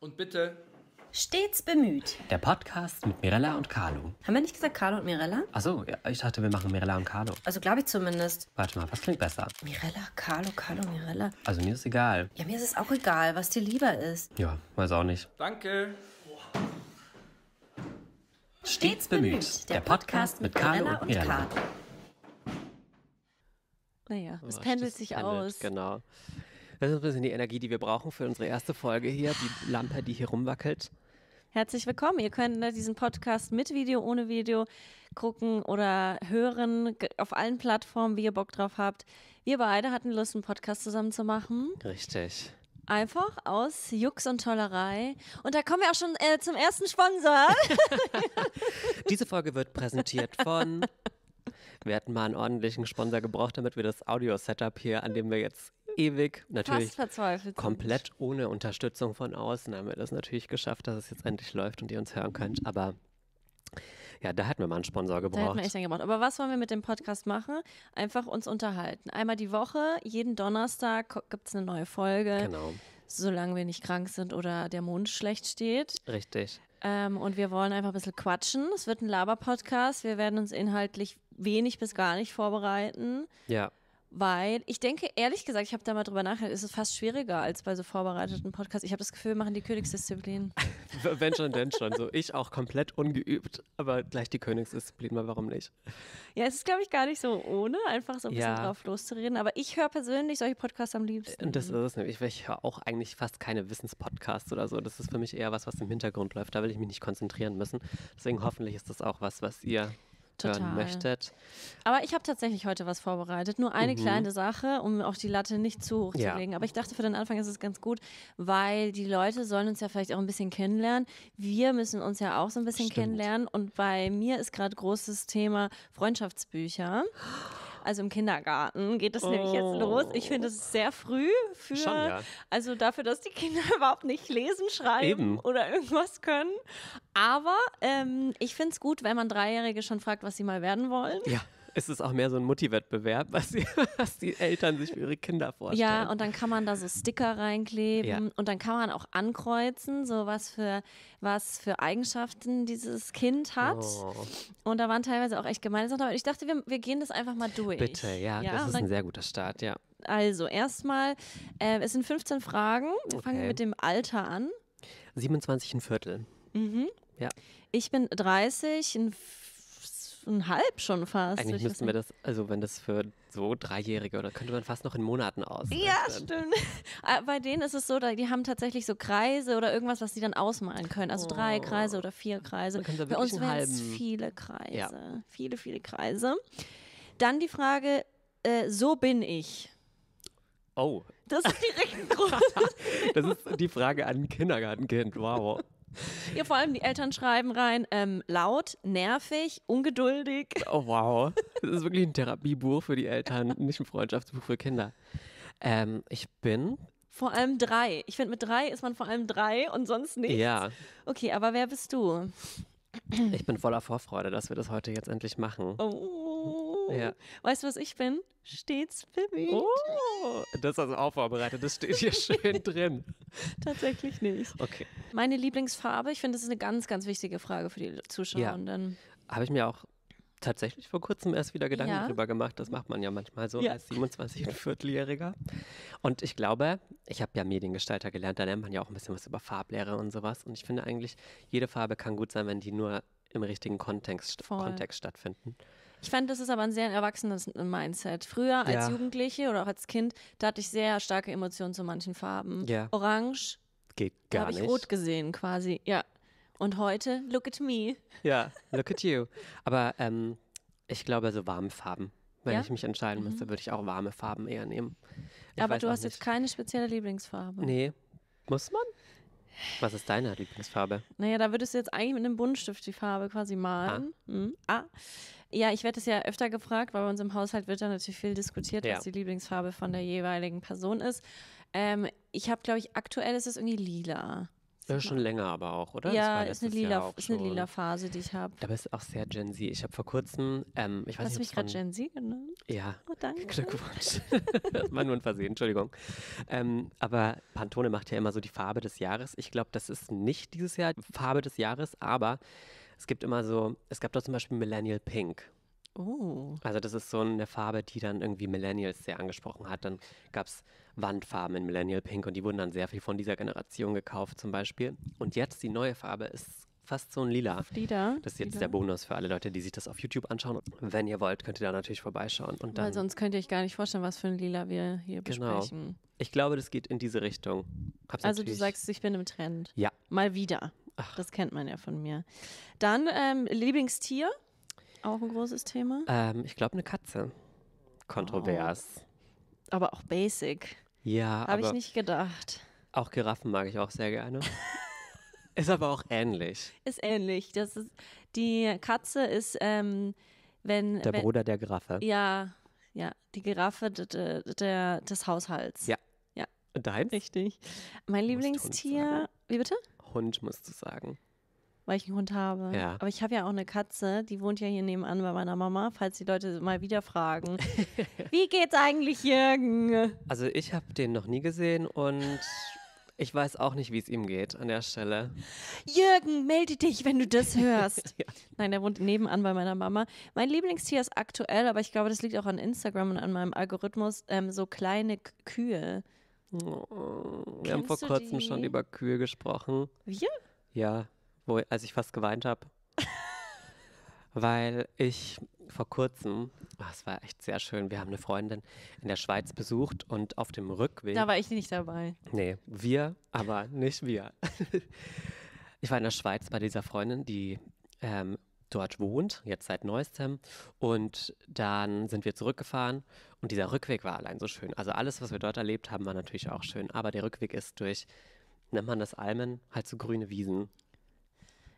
Und bitte. Stets bemüht. Der Podcast mit Mirella und Carlo. Haben wir nicht gesagt Carlo und Mirella? Achso, ja, ich dachte, wir machen Mirella und Carlo. Also glaube ich zumindest. Warte mal, was klingt besser? Mirella, Carlo, Carlo, Mirella. Also mir ist egal. Ja, mir ist es auch egal, was dir lieber ist. Ja, weiß auch nicht. Danke. Stets bemüht. Der, Podcast mit Carlo und Mirella. Naja, es oh, pendelt sich pendelt, aus. Genau. Das ist ein bisschen die Energie, die wir brauchen für unsere erste Folge hier, die Lampe, die hier rumwackelt. Herzlich willkommen. Ihr könnt ne, diesen Podcast mit Video, ohne Video gucken oder hören auf allen Plattformen, wie ihr Bock drauf habt. Wir beide hatten Lust, einen Podcast zusammen zu machen. Richtig. Einfach aus Jux und Tollerei. Und da kommen wir auch schon äh, zum ersten Sponsor. Diese Folge wird präsentiert von wir hatten mal einen ordentlichen Sponsor gebraucht, damit wir das Audio-Setup hier, an dem wir jetzt ewig. Natürlich Fast verzweifelt. Komplett sind. ohne Unterstützung von außen haben wir das natürlich geschafft, dass es jetzt endlich läuft und ihr uns hören könnt. Aber ja, da hätten wir mal einen Sponsor gebraucht. Da hätten wir echt einen gebraucht. Aber was wollen wir mit dem Podcast machen? Einfach uns unterhalten. Einmal die Woche, jeden Donnerstag gibt es eine neue Folge. Genau. Solange wir nicht krank sind oder der Mond schlecht steht. Richtig. Ähm, und wir wollen einfach ein bisschen quatschen. Es wird ein Laber-Podcast. Wir werden uns inhaltlich wenig bis gar nicht vorbereiten. Ja weil ich denke, ehrlich gesagt, ich habe da mal drüber nachgedacht, ist es fast schwieriger als bei so vorbereiteten Podcasts. Ich habe das Gefühl, wir machen die Königsdisziplin. Wenn schon, denn schon. So, ich auch komplett ungeübt, aber gleich die Königsdisziplin, weil warum nicht? Ja, es ist, glaube ich, gar nicht so ohne, einfach so ein bisschen drauf loszureden. Aber ich höre persönlich solche Podcasts am liebsten. Und äh, das ist es nämlich, weil ich höre auch eigentlich fast keine Wissenspodcasts oder so. Das ist für mich eher was, was im Hintergrund läuft. Da will ich mich nicht konzentrieren müssen. Deswegen hoffentlich ist das auch was, was ihr Total. hören möchtet. Aber ich habe tatsächlich heute was vorbereitet. Nur eine mhm. kleine Sache, um auch die Latte nicht zu hoch ja. zu legen. Aber ich dachte, für den Anfang ist es ganz gut, weil die Leute sollen uns ja vielleicht auch ein bisschen kennenlernen. Wir müssen uns ja auch so ein bisschen Stimmt. kennenlernen. Und bei mir ist gerade großes Thema Freundschaftsbücher also im Kindergarten geht das oh. nämlich jetzt los. Ich finde, oh. es ist sehr früh für, Schon, ja. also dafür, dass die Kinder überhaupt nicht lesen, schreiben Eben. oder irgendwas können. Aber ähm, ich finde es gut, wenn man Dreijährige schon fragt, was sie mal werden wollen. Ja. Es ist auch mehr so ein Mutti-Wettbewerb, was, was, die Eltern sich für ihre Kinder vorstellen. Ja, und dann kann man da so Sticker reinkleben ja. und dann kann man auch ankreuzen, so was für, was für Eigenschaften dieses Kind hat. Oh. Und da waren teilweise auch echt gemeine Sachen, ich dachte, wir, wir gehen das einfach mal durch. Bitte, ja, ja das ist ein sehr guter Start, ja. Also erstmal, äh, es sind 15 Fragen. Wir okay. fangen mit dem Alter an. 27 ein Viertel. Mhm. Ja. Ich bin 30, ein Viertel ein halb schon fast. Eigentlich müssten wir das, also wenn das für so Dreijährige oder könnte man fast noch in Monaten aus. Ja, äh, stimmt. Ah, bei denen ist es so, die haben tatsächlich so Kreise oder irgendwas, was sie dann ausmalen können. Also oh. drei Kreise oder vier Kreise. Da Bei uns wären es viele Kreise. Ja. Viele, viele Kreise. Dann die Frage, äh, so bin ich. Oh. Das ist direkt ein das ist die Frage an ein Kindergartenkind. Wow. Ja, vor allem die Eltern schreiben rein, ähm, laut, nervig, ungeduldig. Oh wow, das ist wirklich ein Therapiebuch für die Eltern, nicht ein Freundschaftsbuch für Kinder. Ähm, ich bin vor allem drei. Ich finde, mit drei ist man vor allem drei und sonst nichts. Ja. Okay, aber wer bist du? Ich bin voller Vorfreude, dass wir das heute jetzt endlich machen. Oh. Ja. Weißt du, was ich bin? Stets bemüht. Oh, das hast du auch vorbereitet. Das steht hier schön drin. Tatsächlich nicht. Okay. Meine Lieblingsfarbe, ich finde, das ist eine ganz, ganz wichtige Frage für die Zuschauer. Ja. Habe ich mir auch tatsächlich vor kurzem erst wieder Gedanken ja. drüber gemacht. Das macht man ja manchmal so ja. als 27 und Vierteljähriger. Und ich glaube, ich habe ja Mediengestalter gelernt, da lernt man ja auch ein bisschen was über Farblehre und sowas. Und ich finde eigentlich, jede Farbe kann gut sein, wenn die nur im richtigen Kontext, Kontext stattfinden. Ich fand, das ist aber ein sehr erwachsenes Mindset. Früher als ja. Jugendliche oder auch als Kind, da hatte ich sehr starke Emotionen zu manchen Farben. Ja. Orange, geht gar da hab nicht. Habe ich rot gesehen quasi. Ja. Und heute, look at me. Ja, look at you. Aber ähm, ich glaube, so warme Farben. Wenn ja? ich mich entscheiden müsste, mhm. würde ich auch warme Farben eher nehmen. Ich Aber du hast nicht. jetzt keine spezielle Lieblingsfarbe. Nee. Muss man? Was ist deine Lieblingsfarbe? Naja, da würdest du jetzt eigentlich mit einem Buntstift die Farbe quasi malen. Ah. Mhm. ah. Ja, ich werde das ja öfter gefragt, weil bei uns im Haushalt wird da natürlich viel diskutiert, ja. was die Lieblingsfarbe von der jeweiligen Person ist. Ähm, ich habe, glaube ich, aktuell ist es irgendwie lila. Ja, schon länger aber auch, oder? Ja, ist eine, lila, ist eine lila Phase, die ich habe. Aber ist auch sehr Gen Z. Ich habe vor kurzem, ähm, ich weiß Hast nicht, mich gerade Gen Z genannt? Ja. Oh, danke. Glückwunsch. das war nur ein Versehen, Entschuldigung. Ähm, aber Pantone macht ja immer so die Farbe des Jahres. Ich glaube, das ist nicht dieses Jahr Farbe des Jahres, aber es gibt immer so, es gab doch zum Beispiel Millennial Pink. Oh. Also das ist so eine Farbe, die dann irgendwie Millennials sehr angesprochen hat. Dann gab es Wandfarben in Millennial Pink und die wurden dann sehr viel von dieser Generation gekauft zum Beispiel. Und jetzt die neue Farbe ist fast so ein Lila. Lila. Das ist jetzt Lila. der Bonus für alle Leute, die sich das auf YouTube anschauen. Wenn ihr wollt, könnt ihr da natürlich vorbeischauen. Und dann, Weil sonst könnt ihr euch gar nicht vorstellen, was für ein Lila wir hier genau. besprechen. genau. Ich glaube, das geht in diese Richtung. Hab's also du sagst, ich bin im Trend. Ja. Mal wieder. Ach. Das kennt man ja von mir. Dann ähm, Lieblingstier, auch ein großes Thema. Ähm, ich glaube, eine Katze. Kontrovers. Oh. Aber auch basic. Ja, Habe ich nicht gedacht. Auch Giraffen mag ich auch sehr gerne. ist aber auch ähnlich. Ist ähnlich. Das ist, die Katze ist, ähm, wenn. Der wenn, Bruder der Giraffe. Ja, ja. Die Giraffe de, de, des Haushalts. Ja. Ja. Dein? Richtig. Mein Lieblingstier. Wie bitte? Hund musst du sagen weil ich einen Hund habe. Ja. Aber ich habe ja auch eine Katze, die wohnt ja hier nebenan bei meiner Mama, falls die Leute mal wieder fragen. Wie geht's eigentlich Jürgen? Also ich habe den noch nie gesehen und ich weiß auch nicht, wie es ihm geht an der Stelle. Jürgen, melde dich, wenn du das hörst. ja. Nein, der wohnt nebenan bei meiner Mama. Mein Lieblingstier ist aktuell, aber ich glaube, das liegt auch an Instagram und an meinem Algorithmus, ähm, so kleine Kühe. Oh, wir haben vor kurzem die? schon über Kühe gesprochen. Wir? Ja wo, als ich fast geweint habe. weil ich vor kurzem, ah, es war echt sehr schön, wir haben eine Freundin in der Schweiz besucht und auf dem Rückweg. Da war ich nicht dabei. Nee, wir, aber nicht wir. ich war in der Schweiz bei dieser Freundin, die ähm, dort wohnt, jetzt seit neuestem. Und dann sind wir zurückgefahren und dieser Rückweg war allein so schön. Also alles, was wir dort erlebt haben, war natürlich auch schön. Aber der Rückweg ist durch, nennt man das Almen, halt so grüne Wiesen.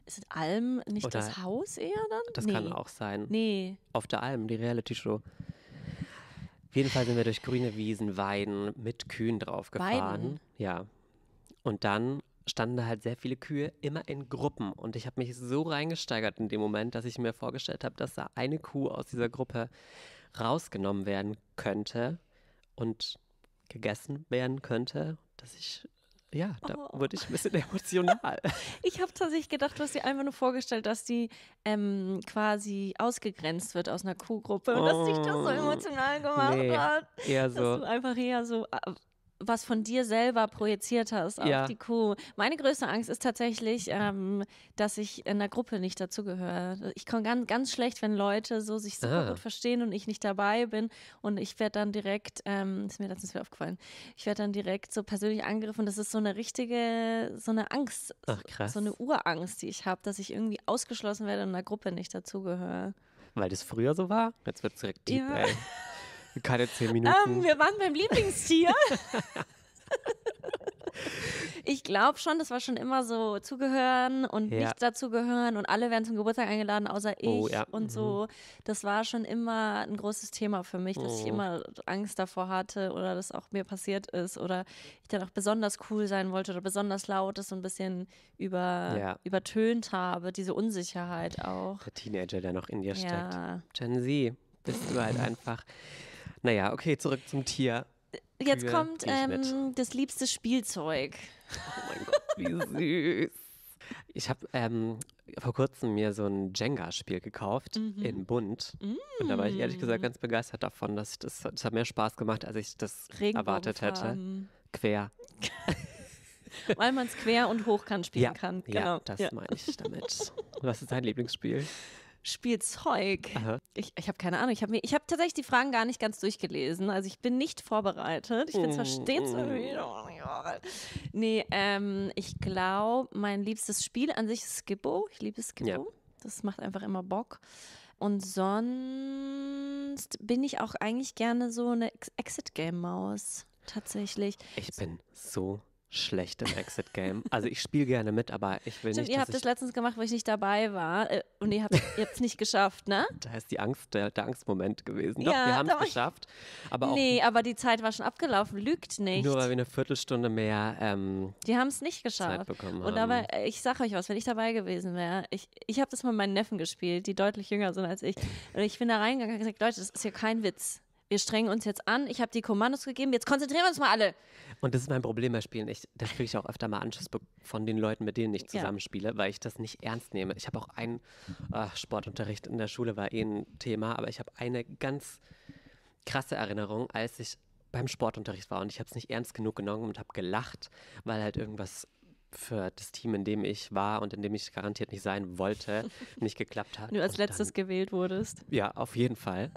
Ist es Alm nicht Oder das Haus eher dann? Das nee. kann auch sein. Nee. Auf der Alm, die Reality-Show. Auf jeden Fall sind wir durch grüne Wiesen, Weiden mit Kühen drauf gefahren. Weiden? Ja. Und dann standen da halt sehr viele Kühe immer in Gruppen. Und ich habe mich so reingesteigert in dem Moment, dass ich mir vorgestellt habe, dass da eine Kuh aus dieser Gruppe rausgenommen werden könnte und gegessen werden könnte, dass ich ja, da oh. wurde ich ein bisschen emotional. ich habe tatsächlich gedacht, du hast dir einfach nur vorgestellt, dass die ähm, quasi ausgegrenzt wird aus einer Kuhgruppe oh. und dass dich das so oh. emotional gemacht nee, hat. Eher so. Dass du einfach eher so äh, was von dir selber projiziert hast auf ja. die Kuh. Meine größte Angst ist tatsächlich, ähm, dass ich in der Gruppe nicht dazugehöre. Ich komme ganz, ganz schlecht, wenn Leute so sich super ah. gut verstehen und ich nicht dabei bin und ich werde dann direkt, ähm, ist mir letztens wieder aufgefallen, ich werde dann direkt so persönlich angegriffen. Das ist so eine richtige, so eine Angst, Ach, so eine Urangst, die ich habe, dass ich irgendwie ausgeschlossen werde und in der Gruppe nicht dazugehöre. Weil das früher so war? Jetzt wird es direkt deep, ja. ey. Keine zehn ähm, Minuten. Ähm, wir waren beim Lieblingstier. ich glaube schon, das war schon immer so zugehören und ja. nicht dazugehören und alle werden zum Geburtstag eingeladen, außer oh, ich oh, ja. und mhm. so. Das war schon immer ein großes Thema für mich, dass oh. ich immer Angst davor hatte oder das auch mir passiert ist oder ich dann auch besonders cool sein wollte oder besonders laut das so ein bisschen über, ja. übertönt habe, diese Unsicherheit auch. Der Teenager, der noch in dir steckt. Gen Z bist du halt einfach. Naja, okay, zurück zum Tier. Jetzt kommt ähm, das liebste Spielzeug. Oh mein Gott, wie süß. Ich habe ähm, vor kurzem mir so ein Jenga-Spiel gekauft mhm. in Bund. Mhm. Und da war ich ehrlich gesagt mm. ganz begeistert davon, dass ich das, das hat mehr Spaß gemacht, als ich das erwartet hätte. Quer. Weil man es quer und hoch kann spielen ja, kann. Genau. Ja, das ja. meine ich damit. Was ist dein Lieblingsspiel? Spielzeug. Aha. Ich, ich habe keine Ahnung. Ich habe hab tatsächlich die Fragen gar nicht ganz durchgelesen. Also ich bin nicht vorbereitet. Ich bin zwar stets irgendwie. Nee, ähm, ich glaube, mein liebstes Spiel an sich ist Skippo. Ich liebe Skippo. Ja. Das macht einfach immer Bock. Und sonst bin ich auch eigentlich gerne so eine Exit-Game-Maus. Tatsächlich. Ich bin so schlecht im Exit Game. Also ich spiele gerne mit, aber ich will Stimmt, nicht. Ihr habt das letztens gemacht, wo ich nicht dabei war äh, und ihr habt es nicht geschafft, ne? Da ist die Angst, der, der Angstmoment gewesen. Doch, ja, wir haben es geschafft. Aber nee, auch, aber die Zeit war schon abgelaufen, lügt nicht. Nur weil wir eine Viertelstunde mehr ähm, Die haben es nicht geschafft. Zeit bekommen und dabei, äh, ich sage euch was, wenn ich dabei gewesen wäre, ich, ich habe das mit meinen Neffen gespielt, die deutlich jünger sind als ich. Und ich bin da reingegangen und gesagt, Leute, das ist hier kein Witz wir strengen uns jetzt an, ich habe die Kommandos gegeben, jetzt konzentrieren wir uns mal alle. Und das ist mein Problem bei Spielen. Ich, da kriege ich auch öfter mal Anschluss von den Leuten, mit denen ich zusammenspiele, ja. weil ich das nicht ernst nehme. Ich habe auch einen äh, ah, Sportunterricht in der Schule, war eh ein Thema, aber ich habe eine ganz krasse Erinnerung, als ich beim Sportunterricht war und ich habe es nicht ernst genug genommen und habe gelacht, weil halt irgendwas für das Team, in dem ich war und in dem ich garantiert nicht sein wollte, nicht geklappt hat. Nur als letztes dann, gewählt wurdest. Ja, auf jeden Fall.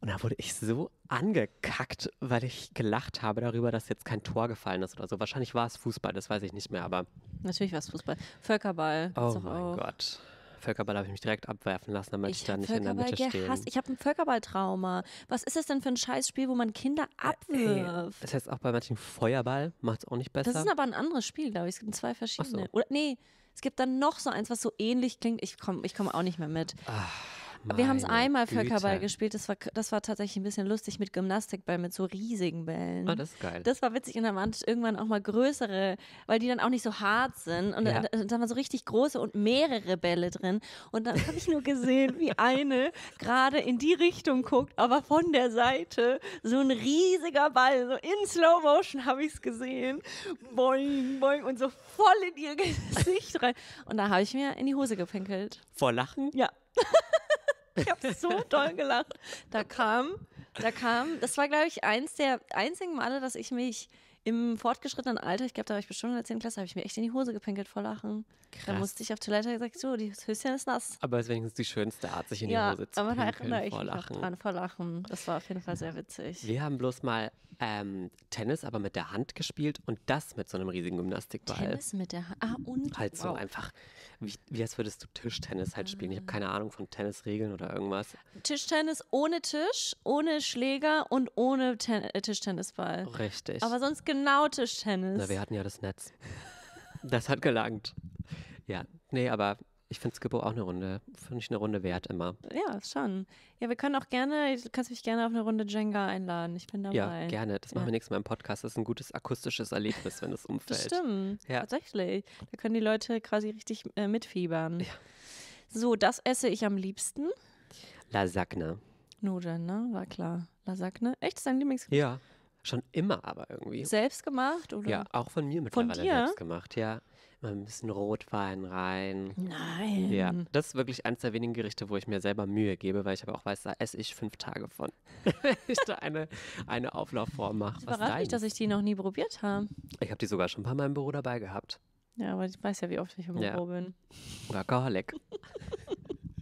Und da wurde ich so angekackt, weil ich gelacht habe darüber, dass jetzt kein Tor gefallen ist oder so. Wahrscheinlich war es Fußball, das weiß ich nicht mehr, aber. Natürlich war es Fußball. Völkerball. Oh mein auch. Gott. Völkerball habe ich mich direkt abwerfen lassen, damit ich, ich da nicht in der Mitte stehe. Ich habe ein Völkerballtrauma. Was ist das denn für ein Scheißspiel, wo man Kinder äh, abwirft? Ey, das heißt auch bei manchen Feuerball macht es auch nicht besser. Das ist aber ein anderes Spiel, glaube ich. Es gibt zwei verschiedene. So. Oder nee, es gibt dann noch so eins, was so ähnlich klingt. Ich komme ich komm auch nicht mehr mit. Ach wir haben es einmal Völkerball gespielt. Das war, das war tatsächlich ein bisschen lustig mit Gymnastikball, mit so riesigen Bällen. Oh, das ist geil. Das war witzig. Und dann waren irgendwann auch mal größere, weil die dann auch nicht so hart sind. Und ja. dann, dann waren so richtig große und mehrere Bälle drin. Und dann habe ich nur gesehen, wie eine gerade in die Richtung guckt, aber von der Seite so ein riesiger Ball. So in Slow Motion habe ich es gesehen. Boing, boing. Und so voll in ihr Gesicht rein. Und da habe ich mir in die Hose gepinkelt. Vor Lachen? Ja. Ich habe so toll gelacht. Da kam, da kam, das war, glaube ich, eins der einzigen Male, dass ich mich im fortgeschrittenen Alter, ich glaube, da war ich bestimmt in der 10. Klasse, habe ich mir echt in die Hose gepinkelt vor Lachen. Krass. Da musste ich auf Toilette gesagt, so, die Höschen ist nass. Aber es ist wenigstens die schönste Art, sich in die ja, Hose zu aber halt, pinkeln aber vor Lachen. Dran, vor Lachen. Das war auf jeden Fall sehr witzig. Wir haben bloß mal ähm, Tennis, aber mit der Hand gespielt und das mit so einem riesigen Gymnastikball. Tennis mit der Hand? Ah, und? Halt wow. so einfach wie, wie als würdest du Tischtennis halt spielen? Ich habe ah. keine Ahnung von Tennisregeln oder irgendwas. Tischtennis ohne Tisch, ohne Schläger und ohne Ten äh, Tischtennisball. Richtig. Aber sonst genau Tischtennis. Na, wir hatten ja das Netz. Das hat gelangt. Ja, nee, aber ich finde Skippo auch eine Runde, finde ich eine Runde wert immer. Ja, schon. Ja, wir können auch gerne, du kannst mich gerne auf eine Runde Jenga einladen. Ich bin dabei. Ja, gerne. Das ja. machen wir nächstes Mal im Podcast. Das ist ein gutes akustisches Erlebnis, wenn es umfällt. Das stimmt, ja. tatsächlich. Da können die Leute quasi richtig äh, mitfiebern. Ja. So, das esse ich am liebsten. Lasagne. Nudeln, ne? War klar. Lasagne. Echt, ist dein Lieblingsgericht? Ja, schon immer aber irgendwie. Selbst gemacht, oder? Ja, auch von mir mittlerweile von dir? selbst gemacht, ja mal ein bisschen Rotwein rein. Nein. Ja, das ist wirklich eines der wenigen Gerichte, wo ich mir selber Mühe gebe, weil ich aber auch weiß, da esse ich fünf Tage von, wenn ich da eine, eine Auflaufform mache. Ich verrate mich, dass ich die noch nie probiert habe. Ich habe die sogar schon ein paar Mal im Büro dabei gehabt. Ja, aber ich weiß ja, wie oft ich im Büro bin. Workaholic.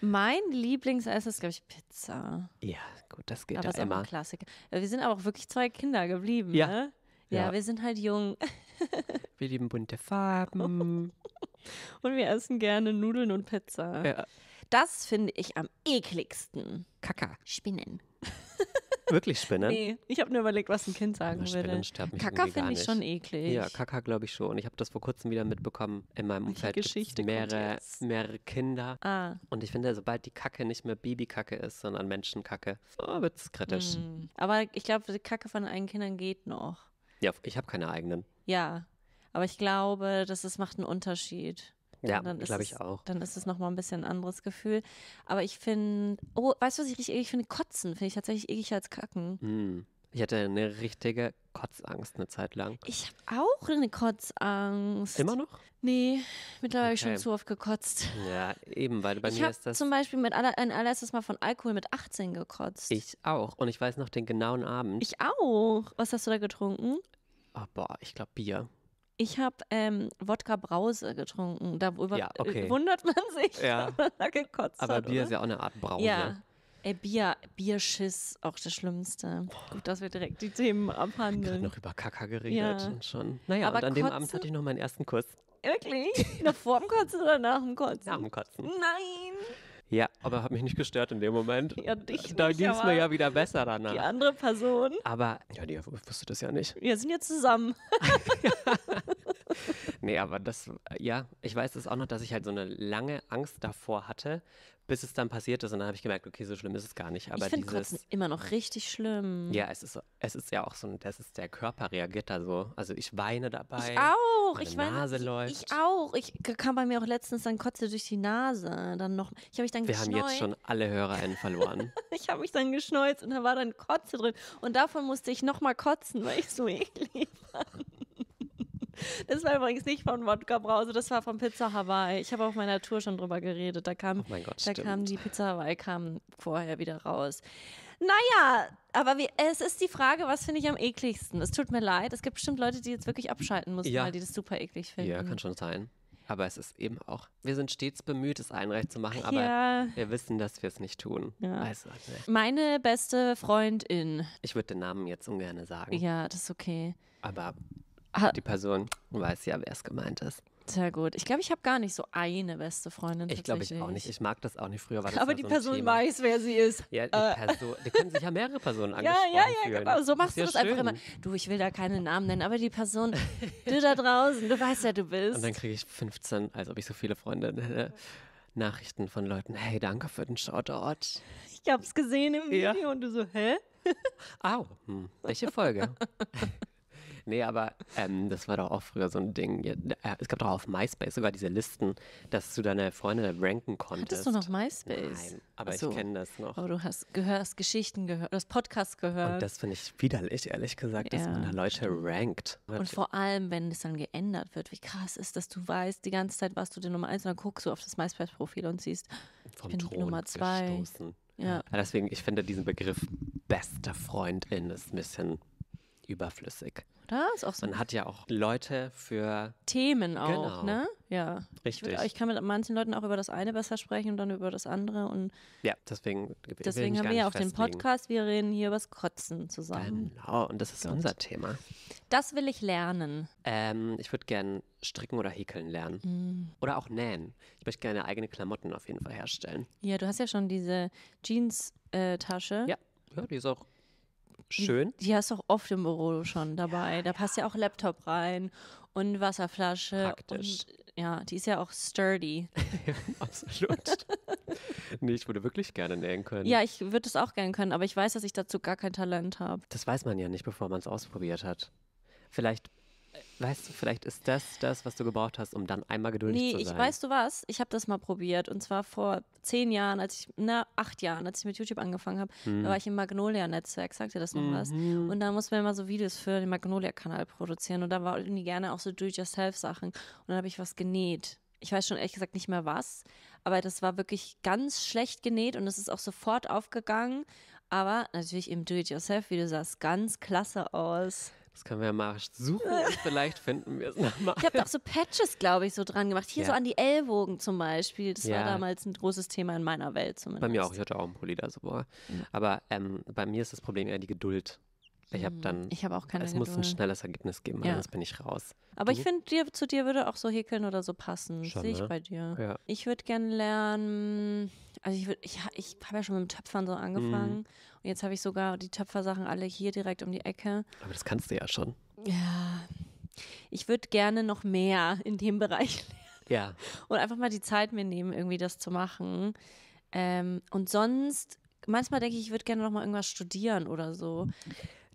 Mein Lieblingsessen ist, glaube ich, Pizza. Ja, gut, das geht aber ja ist immer. Auch ein Klassiker. Wir sind aber auch wirklich zwei Kinder geblieben, ja. ne? Ja, ja, wir sind halt jung. wir lieben bunte Farben. und wir essen gerne Nudeln und Pizza. Ja. Das finde ich am ekligsten. Kaka. Spinnen. Wirklich Spinnen? Nee, ich habe nur überlegt, was ein Kind sagen Na, würde. Kaka finde ich schon eklig. Ja, Kaka glaube ich schon. Ich habe das vor kurzem wieder mitbekommen. In meinem Umfeld gibt mehrere, mehrere Kinder. Ah. Und ich finde, sobald die Kacke nicht mehr Babykacke ist, sondern Menschenkacke, oh, wird es kritisch. Mhm. Aber ich glaube, die Kacke von eigenen Kindern geht noch. Ja, ich habe keine eigenen. Ja, aber ich glaube, dass es macht einen Unterschied. Ja, glaube ich es, auch. Dann ist es nochmal ein bisschen ein anderes Gefühl. Aber ich finde, oh, weißt du, was ich richtig eklig finde? Kotzen finde ich tatsächlich eklig als Kacken. Mm. Ich hatte eine richtige Kotzangst eine Zeit lang. Ich habe auch eine Kotzangst. Immer noch? Nee, mittlerweile okay. schon zu oft gekotzt. Ja, eben, weil bei ich mir ist das. Zum Beispiel mit aller, ein allererstes Mal von Alkohol mit 18 gekotzt. Ich auch. Und ich weiß noch den genauen Abend. Ich auch. Was hast du da getrunken? Oh, boah, ich glaube Bier. Ich habe ähm, Wodka Brause getrunken. Darüber ja, okay. Äh, wundert man sich, ja. wenn man da gekotzt Aber hat, Bier oder? ist ja auch eine Art Brause. Ja. Ey, Bier, Bierschiss, auch das Schlimmste. Oh. Gut, dass wir direkt die Themen abhandeln. Ich noch über Kaka geredet ja. und schon. Naja, Aber und an Kotzen? dem Abend hatte ich noch meinen ersten Kuss. Wirklich? Noch vor dem Kotzen oder nach dem Kotzen? Nach dem Kotzen. Nein! Ja, aber hat mich nicht gestört in dem Moment. Ja, dich Da ging es mir ja wieder besser danach. Die andere Person. Aber, ja, die wusste das ja nicht. Wir sind jetzt zusammen. Nee, aber das, äh, ja, ich weiß es auch noch, dass ich halt so eine lange Angst davor hatte, bis es dann passiert ist. Und dann habe ich gemerkt, okay, so schlimm ist es gar nicht. Aber ich finde Kotzen immer noch richtig schlimm. Ja, es ist, es ist ja auch so, das ist der Körper reagiert da so. Also ich weine dabei. Ich auch. Meine ich Nase läuft. Ich auch. Ich kam bei mir auch letztens dann Kotze durch die Nase. Dann noch, ich habe mich dann Wir geschneuzt. haben jetzt schon alle HörerInnen verloren. ich habe mich dann geschneuzt und da war dann Kotze drin. Und davon musste ich nochmal kotzen, weil ich so eklig fand. Das war übrigens nicht von Wodka Brause, das war von Pizza Hawaii. Ich habe auf meiner Tour schon drüber geredet. Da kam, oh Gott, da kam die Pizza Hawaii kam vorher wieder raus. Naja, aber wie, es ist die Frage, was finde ich am ekligsten? Es tut mir leid, es gibt bestimmt Leute, die jetzt wirklich abschalten müssen, ja. weil die das super eklig finden. Ja, kann schon sein. Aber es ist eben auch, wir sind stets bemüht, es einrecht zu machen, aber ja. wir wissen, dass wir es nicht tun. Ja. Also, ne. Meine beste Freundin. Ich würde den Namen jetzt ungern sagen. Ja, das ist okay. Aber Ah. die Person weiß ja, wer es gemeint ist. Sehr gut. Ich glaube, ich habe gar nicht so eine beste Freundin. Ich glaube, ich auch nicht. Ich mag das auch nicht. Früher war das Aber die so Person Thema. weiß, wer sie ist. Ja, die, äh. Person, die können sich ja mehrere Personen angesprochen Ja, ja, ja, genau. So machst du ja das einfach immer. Du, ich will da keinen Namen nennen, aber die Person, du da draußen, du weißt, wer du bist. Und dann kriege ich 15, als ob ich so viele Freunde hätte. Äh, Nachrichten von Leuten, hey, danke für den Shoutout. Ich habe es gesehen im Video ja. und du so, hä? Au, hm, welche Folge? Nee, aber ähm, das war doch auch früher so ein Ding. Äh, es gab doch auf MySpace sogar diese Listen, dass du deine Freunde ranken konntest. Hattest du noch MySpace? Nein, aber so. ich kenne das noch. Aber oh, du hast, gehörst Geschichten gehört, du hast Podcasts gehört. Und das finde ich widerlich, ehrlich gesagt, ja. dass man da Leute rankt. Und vor allem, wenn es dann geändert wird, wie krass ist das, du weißt die ganze Zeit, warst du die Nummer eins und dann guckst du auf das MySpace-Profil und siehst, Vom ich bin Thron die Nummer zwei. Gestoßen. Ja. ja. Deswegen, ich finde diesen Begriff beste Freundin ist ein bisschen überflüssig oder? Ist auch so Man hat ja auch Leute für Themen auch, genau. ne? Ja. Richtig. Ich, würde, ich, kann mit manchen Leuten auch über das eine besser sprechen und dann über das andere und Ja, deswegen Deswegen haben wir ja auch den Podcast, wir reden hier über das Kotzen zusammen. Genau, und das ist Gut. unser Thema. Das will ich lernen. Ähm, ich würde gerne stricken oder häkeln lernen. Mhm. Oder auch nähen. Ich möchte gerne eigene Klamotten auf jeden Fall herstellen. Ja, du hast ja schon diese Jeans äh, Tasche. Ja. Ja, die ist auch schön. Die, die hast du auch oft im Büro schon dabei. Ja, da passt ja. ja auch Laptop rein und Wasserflasche. Praktisch. Und, ja, die ist ja auch sturdy. ja, absolut. nee, ich würde wirklich gerne nähen können. Ja, ich würde es auch gerne können, aber ich weiß, dass ich dazu gar kein Talent habe. Das weiß man ja nicht, bevor man es ausprobiert hat. Vielleicht Weißt du, vielleicht ist das das, was du gebraucht hast, um dann einmal geduldig nee, zu sein. Nee, weißt du was? Ich habe das mal probiert und zwar vor zehn Jahren, als ich, na, acht Jahren, als ich mit YouTube angefangen habe, hm. da war ich im Magnolia-Netzwerk, sagt dir das noch mhm. was? Und da mussten wir immer so Videos für den Magnolia-Kanal produzieren und da wollten die gerne auch so Do-it-yourself-Sachen und dann habe ich was genäht ich weiß schon ehrlich gesagt nicht mehr was, aber das war wirklich ganz schlecht genäht und es ist auch sofort aufgegangen. Aber natürlich im Do-It-Yourself-Video sah es ganz klasse aus. Das können wir ja mal suchen. Vielleicht finden wir es nochmal. Ich habe auch so Patches, glaube ich, so dran gemacht. Hier ja. so an die Ellbogen zum Beispiel. Das ja. war damals ein großes Thema in meiner Welt zumindest. Bei mir auch. Ich hatte auch einen Pulli da so. Boah. Mhm. Aber ähm, bei mir ist das Problem eher die Geduld. Ich habe mhm. dann. Ich habe auch keine. Es Geduld. muss ein schnelles Ergebnis geben, ja. sonst bin ich raus. Aber du? ich mhm. finde, dir, zu dir würde auch so häkeln oder so passen. Sehe ich ne? bei dir. Ja. Ich würde gerne lernen. Also ich würde, ich, ich habe ja schon mit dem Töpfern so angefangen. Mm. Und jetzt habe ich sogar die Töpfersachen alle hier direkt um die Ecke. Aber das kannst du ja schon. Ja. Ich würde gerne noch mehr in dem Bereich lernen. Ja. Und einfach mal die Zeit mir nehmen, irgendwie das zu machen. Ähm, und sonst, manchmal denke ich, ich würde gerne noch mal irgendwas studieren oder so.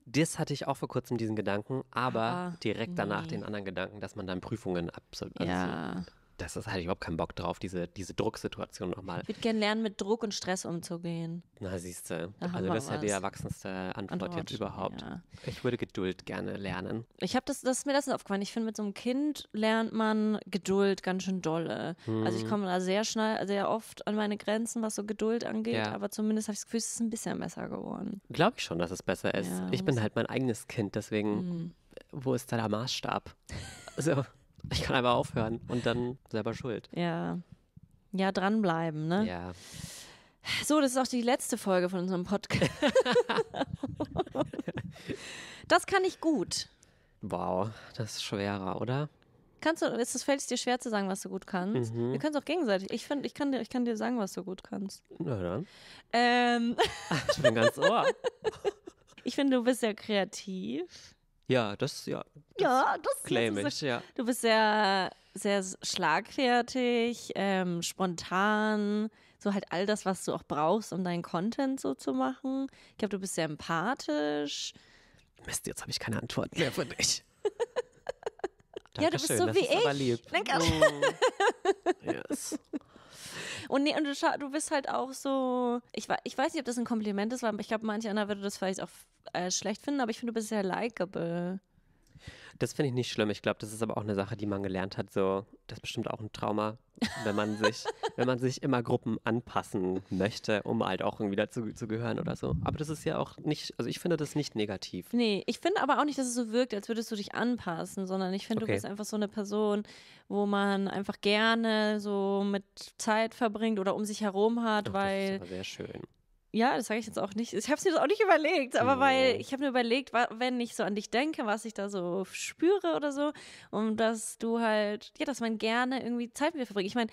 Das hatte ich auch vor kurzem diesen Gedanken, aber ah, direkt danach nee. den anderen Gedanken, dass man dann Prüfungen absolviert. Ja. Also das, das hatte ich überhaupt keinen Bock drauf, diese, diese Drucksituation nochmal. Ich würde gerne lernen, mit Druck und Stress umzugehen. Na, siehst du. also, das ist ja die erwachsenste Antwort, Antwort jetzt überhaupt. Ja. Ich würde Geduld gerne lernen. Ich habe das, das ist mir das aufgefallen. Ich finde, mit so einem Kind lernt man Geduld ganz schön dolle. Hm. Also, ich hm. komme da sehr schnell, sehr oft an meine Grenzen, was so Geduld angeht. Ja. Aber zumindest habe ich das Gefühl, es ist ein bisschen besser geworden. Glaube ich schon, dass es besser ist. Ja, ich bin halt mein eigenes Kind, deswegen, hm. wo ist da der Maßstab? Also. Ich kann einfach aufhören und dann selber schuld. Ja. Ja, dranbleiben, ne? Ja. So, das ist auch die letzte Folge von unserem Podcast. das kann ich gut. Wow, das ist schwerer, oder? Kannst du, ist es fällt es dir schwer zu sagen, was du gut kannst? Mhm. Wir können es auch gegenseitig. Ich finde, ich kann dir, ich kann dir sagen, was du gut kannst. Na dann. Ähm. ich bin ganz ohr. Ich finde, du bist sehr kreativ. Ja, das, ja. Das ja, das claim das also ist, ich, ja. Du bist sehr, sehr schlagfertig, ähm, spontan, so halt all das, was du auch brauchst, um deinen Content so zu machen. Ich glaube, du bist sehr empathisch. Mist, jetzt habe ich keine Antwort mehr für dich. ja, du bist so das wie ich. Danke. Oh. yes. Und, nee, und du, du, bist halt auch so, ich, ich weiß nicht, ob das ein Kompliment ist, weil ich glaube, manch einer würde das vielleicht auch äh, schlecht finden, aber ich finde, du bist sehr likable. Das finde ich nicht schlimm. Ich glaube, das ist aber auch eine Sache, die man gelernt hat. So, das ist bestimmt auch ein Trauma, wenn man sich, wenn man sich immer Gruppen anpassen möchte, um halt auch irgendwie dazu zu gehören oder so. Aber das ist ja auch nicht, also ich finde das nicht negativ. Nee, ich finde aber auch nicht, dass es so wirkt, als würdest du dich anpassen, sondern ich finde, okay. du bist einfach so eine Person, wo man einfach gerne so mit Zeit verbringt oder um sich herum hat, Ach, weil. Das ist aber sehr schön. Ja, das sage ich jetzt auch nicht. Ich habe es mir das auch nicht überlegt, aber oh. weil ich habe mir überlegt, wenn ich so an dich denke, was ich da so spüre oder so, und dass du halt, ja, dass man gerne irgendwie Zeit mit dir verbringt. Ich meine,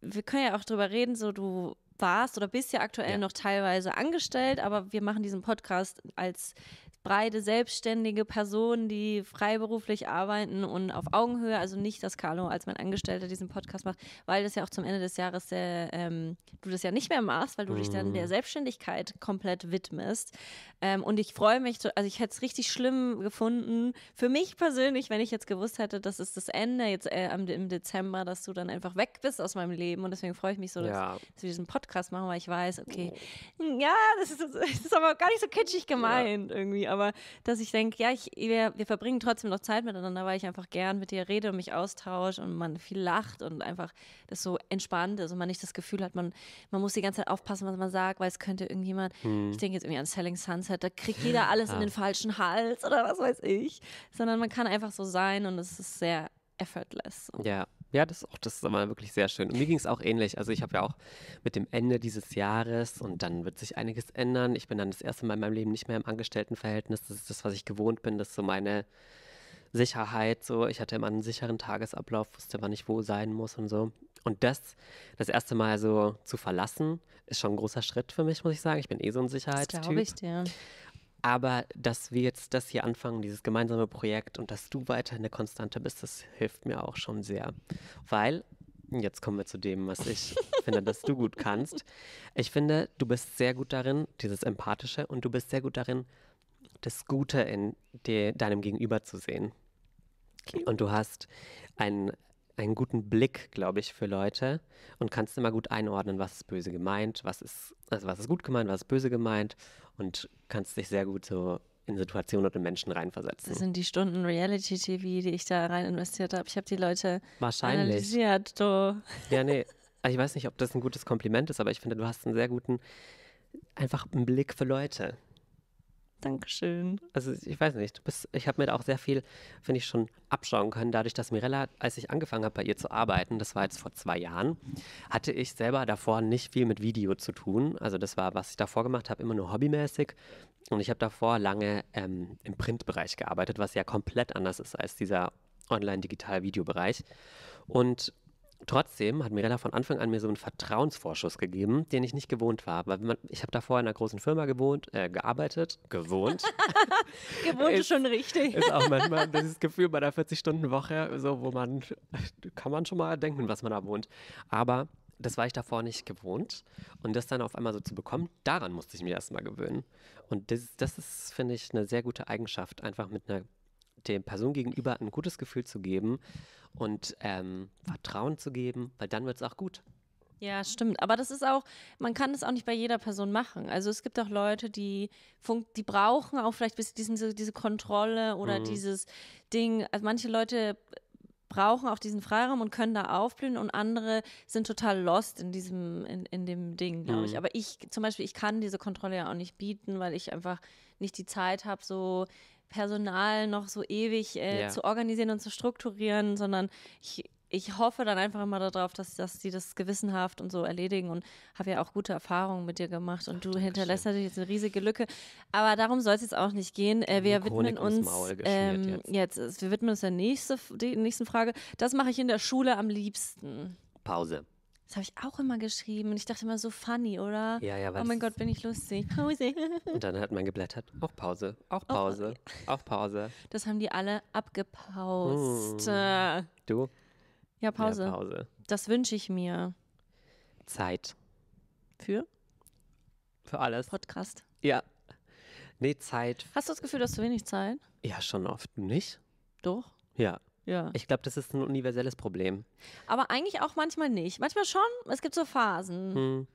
wir können ja auch drüber reden, so du warst oder bist ja aktuell ja. noch teilweise angestellt, aber wir machen diesen Podcast als breite, selbstständige Personen, die freiberuflich arbeiten und auf Augenhöhe. Also nicht, dass Carlo als mein Angestellter diesen Podcast macht, weil das ja auch zum Ende des Jahres der, ähm, du das ja nicht mehr machst, weil du mhm. dich dann der mhm. Selbstständigkeit komplett widmest. Ähm, und ich freue mich, also ich hätte es richtig schlimm gefunden, für mich persönlich, wenn ich jetzt gewusst hätte, das ist das Ende jetzt äh, im Dezember, dass du dann einfach weg bist aus meinem Leben. Und deswegen freue ich mich so, dass, ja. dass wir diesen Podcast machen, weil ich weiß, okay, oh. ja, das ist, das ist aber gar nicht so kitschig gemeint ja. irgendwie aber dass ich denke, ja, ich, wir, wir verbringen trotzdem noch Zeit miteinander, weil ich einfach gern mit dir rede und mich austausche und man viel lacht und einfach das so entspannt ist und man nicht das Gefühl hat, man, man muss die ganze Zeit aufpassen, was man sagt, weil es könnte irgendjemand, hm. ich denke jetzt irgendwie an Selling Sunset, da kriegt jeder alles ah. in den falschen Hals oder was weiß ich, sondern man kann einfach so sein und es ist sehr effortless. So. Ja, ja, das auch, das ist immer wirklich sehr schön. Und mir ging es auch ähnlich. Also ich habe ja auch mit dem Ende dieses Jahres und dann wird sich einiges ändern. Ich bin dann das erste Mal in meinem Leben nicht mehr im Angestelltenverhältnis. Das ist das, was ich gewohnt bin. Das ist so meine Sicherheit. So, ich hatte immer einen sicheren Tagesablauf, wusste, wann ich wo sein muss und so. Und das, das erste Mal so zu verlassen, ist schon ein großer Schritt für mich, muss ich sagen. Ich bin eh so ein Sicherheitstyp. Das glaube ich dir. Aber dass wir jetzt das hier anfangen, dieses gemeinsame Projekt und dass du weiterhin eine Konstante bist, das hilft mir auch schon sehr. Weil, jetzt kommen wir zu dem, was ich finde, dass du gut kannst. Ich finde, du bist sehr gut darin, dieses Empathische, und du bist sehr gut darin, das Gute in de deinem Gegenüber zu sehen. Und du hast ein einen guten Blick, glaube ich, für Leute und kannst immer gut einordnen, was ist böse gemeint, was ist, also was ist gut gemeint, was ist böse gemeint und kannst dich sehr gut so in Situationen und in Menschen reinversetzen. Das sind die Stunden Reality TV, die ich da rein investiert habe. Ich habe die Leute Wahrscheinlich. analysiert. Du. Ja, nee. Also ich weiß nicht, ob das ein gutes Kompliment ist, aber ich finde, du hast einen sehr guten, einfach einen Blick für Leute. Dankeschön. Also ich weiß nicht, du bist, ich habe mir da auch sehr viel, finde ich, schon abschauen können, dadurch, dass Mirella, als ich angefangen habe, bei ihr zu arbeiten, das war jetzt vor zwei Jahren, hatte ich selber davor nicht viel mit Video zu tun. Also das war, was ich davor gemacht habe, immer nur hobbymäßig. Und ich habe davor lange ähm, im Printbereich gearbeitet, was ja komplett anders ist als dieser Online-Digital-Videobereich. Und Trotzdem hat Mirella von Anfang an mir so einen Vertrauensvorschuss gegeben, den ich nicht gewohnt war. Weil man, ich habe davor in einer großen Firma gewohnt, äh, gearbeitet, gewohnt. gewohnt ist schon richtig. Ist auch manchmal dieses Gefühl bei der 40-Stunden-Woche, so wo man, kann man schon mal denken, was man da wohnt. Aber das war ich davor nicht gewohnt. Und das dann auf einmal so zu bekommen, daran musste ich mich erstmal gewöhnen. Und das, das ist, finde ich, eine sehr gute Eigenschaft, einfach mit einer der Person gegenüber ein gutes Gefühl zu geben und ähm, Vertrauen zu geben, weil dann wird es auch gut. Ja, stimmt. Aber das ist auch, man kann das auch nicht bei jeder Person machen. Also es gibt auch Leute, die, die brauchen auch vielleicht bis diesen, diese Kontrolle oder mhm. dieses Ding. Also manche Leute brauchen auch diesen Freiraum und können da aufblühen und andere sind total lost in diesem, in, in dem Ding, glaube ich. Mhm. Aber ich zum Beispiel, ich kann diese Kontrolle ja auch nicht bieten, weil ich einfach nicht die Zeit habe, so Personal noch so ewig äh, ja. zu organisieren und zu strukturieren, sondern ich, ich hoffe dann einfach immer darauf, dass, dass die das gewissenhaft und so erledigen und habe ja auch gute Erfahrungen mit dir gemacht und Ach, du hinterlässt natürlich jetzt eine riesige Lücke. Aber darum soll es jetzt auch nicht gehen. Äh, wir widmen uns ähm, jetzt. jetzt. wir widmen uns der nächste, die nächsten Frage. Das mache ich in der Schule am liebsten. Pause. Das habe ich auch immer geschrieben und ich dachte immer so funny, oder? Ja, ja, Oh mein Gott, bin ich lustig. Pause. Und dann hat man geblättert, auch Pause, auch Pause, oh, auch Pause. Das haben die alle abgepaust. Hm. Du? Ja, Pause. Ja, Pause. Das wünsche ich mir. Zeit. Für? Für alles. Podcast. Ja. Nee, Zeit. Hast du das Gefühl, dass du wenig Zeit? Ja, schon oft nicht. Doch? Ja. Ja. Ich glaube, das ist ein universelles Problem. Aber eigentlich auch manchmal nicht. Manchmal schon. Es gibt so Phasen. Hm.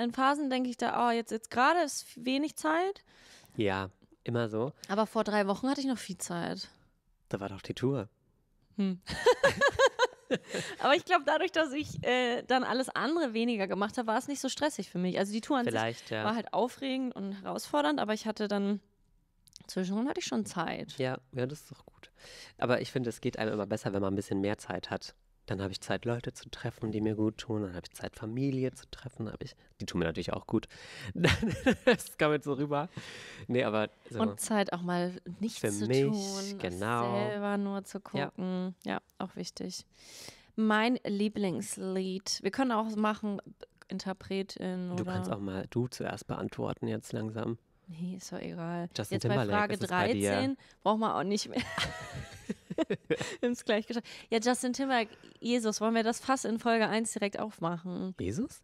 In Phasen denke ich da, oh, jetzt, jetzt gerade ist wenig Zeit. Ja, immer so. Aber vor drei Wochen hatte ich noch viel Zeit. Da war doch die Tour. Hm. Aber ich glaube, dadurch, dass ich äh, dann alles andere weniger gemacht habe, war es nicht so stressig für mich. Also die Tour an Vielleicht, sich ja. war halt aufregend und herausfordernd, aber ich hatte dann zwischendurch hatte ich schon Zeit. Ja, ja, das ist doch aber ich finde, es geht einem immer besser, wenn man ein bisschen mehr Zeit hat. Dann habe ich Zeit, Leute zu treffen, die mir gut tun. Dann habe ich Zeit, Familie zu treffen. Hab ich, die tun mir natürlich auch gut. das kam jetzt so rüber. Nee, aber so Und Zeit auch mal nicht für zu mich, tun. Genau. Selber nur zu gucken. Ja. ja, auch wichtig. Mein Lieblingslied. Wir können auch machen, Interpretin. Oder? Du kannst auch mal du zuerst beantworten, jetzt langsam. Nee, ist doch egal. Justin Jetzt Timberlake bei Frage 13 braucht man auch nicht mehr. wir haben es gleich geschafft. Ja, Justin Timberlake, Jesus, wollen wir das Fass in Folge 1 direkt aufmachen? Jesus?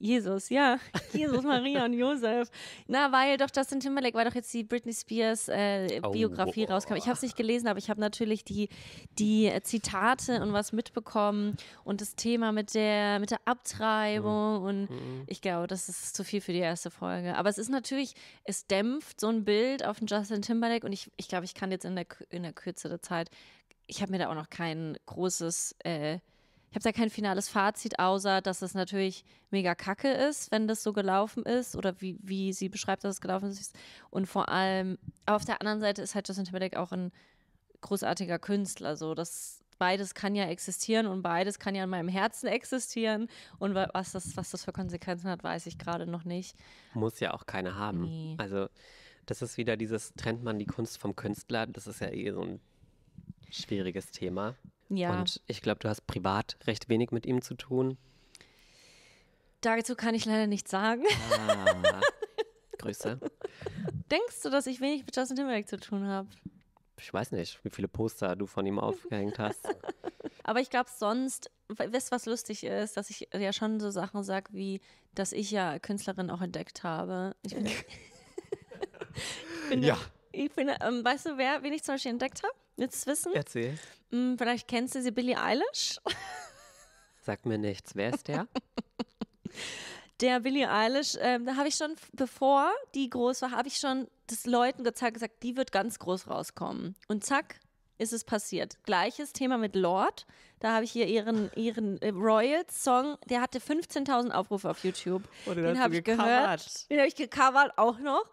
Jesus, ja. Jesus, Maria und Josef. Na, weil doch Justin Timberlake, weil doch jetzt die Britney Spears äh, Biografie oh. rauskam. Ich habe es nicht gelesen, aber ich habe natürlich die, die Zitate und was mitbekommen und das Thema mit der, mit der Abtreibung. Mhm. Und mhm. ich glaube, das ist zu viel für die erste Folge. Aber es ist natürlich, es dämpft so ein Bild auf den Justin Timberlake und ich, ich glaube, ich kann jetzt in der, in der Kürze der Zeit, ich habe mir da auch noch kein großes äh, ich habe da kein finales Fazit, außer dass es natürlich mega kacke ist, wenn das so gelaufen ist oder wie, wie sie beschreibt, dass es gelaufen ist. Und vor allem, auf der anderen Seite ist halt Justin Timberlake auch ein großartiger Künstler. So, das beides kann ja existieren und beides kann ja in meinem Herzen existieren. Und was das, was das für Konsequenzen hat, weiß ich gerade noch nicht. Muss ja auch keine haben. Nee. Also, das ist wieder dieses, trennt man die Kunst vom Künstler, das ist ja eh so ein schwieriges Thema. Ja. Und ich glaube, du hast privat recht wenig mit ihm zu tun. Dazu kann ich leider nichts sagen. Ah, Grüße. Denkst du, dass ich wenig mit Justin Timberlake zu tun habe? Ich weiß nicht, wie viele Poster du von ihm aufgehängt hast. Aber ich glaube sonst, weißt du, was lustig ist, dass ich ja schon so Sachen sage, wie, dass ich ja Künstlerin auch entdeckt habe. Ich bin, ich bin ja. Ich bin, ähm, weißt du, wer, wen ich zum Beispiel entdeckt habe? Willst du wissen? Erzähl. Hm, vielleicht kennst du sie, Billie Eilish? Sag mir nichts. Wer ist der? der Billie Eilish, ähm, da habe ich schon, bevor die groß war, habe ich schon das Leuten gezeigt, gesagt, die wird ganz groß rauskommen. Und zack, ist es passiert. Gleiches Thema mit Lord. Da habe ich hier ihren, ihren äh, Royals-Song, der hatte 15.000 Aufrufe auf YouTube. Und den den habe ich gecovert. gehört. Den habe ich gecovert auch noch.